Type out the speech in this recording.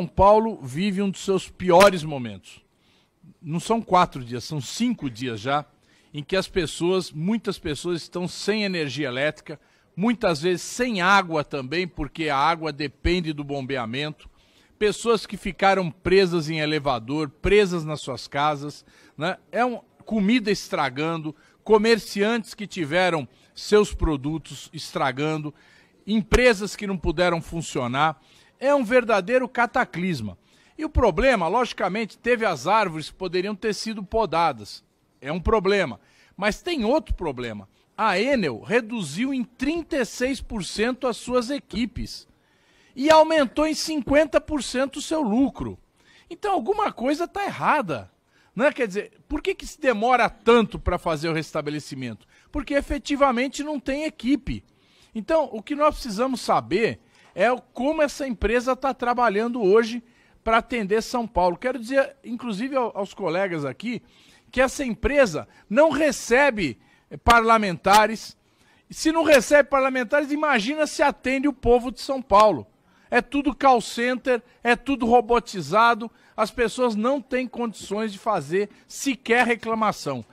São Paulo vive um dos seus piores momentos. Não são quatro dias, são cinco dias já, em que as pessoas, muitas pessoas estão sem energia elétrica, muitas vezes sem água também, porque a água depende do bombeamento. Pessoas que ficaram presas em elevador, presas nas suas casas, né? é um, comida estragando, comerciantes que tiveram seus produtos estragando, empresas que não puderam funcionar é um verdadeiro cataclisma. E o problema, logicamente, teve as árvores que poderiam ter sido podadas. É um problema. Mas tem outro problema. A Enel reduziu em 36% as suas equipes e aumentou em 50% o seu lucro. Então alguma coisa está errada. Né? Quer dizer, por que, que se demora tanto para fazer o restabelecimento? Porque efetivamente não tem equipe. Então, o que nós precisamos saber é como essa empresa está trabalhando hoje para atender São Paulo. Quero dizer, inclusive, aos colegas aqui, que essa empresa não recebe eh, parlamentares. Se não recebe parlamentares, imagina se atende o povo de São Paulo. É tudo call center, é tudo robotizado, as pessoas não têm condições de fazer sequer reclamação.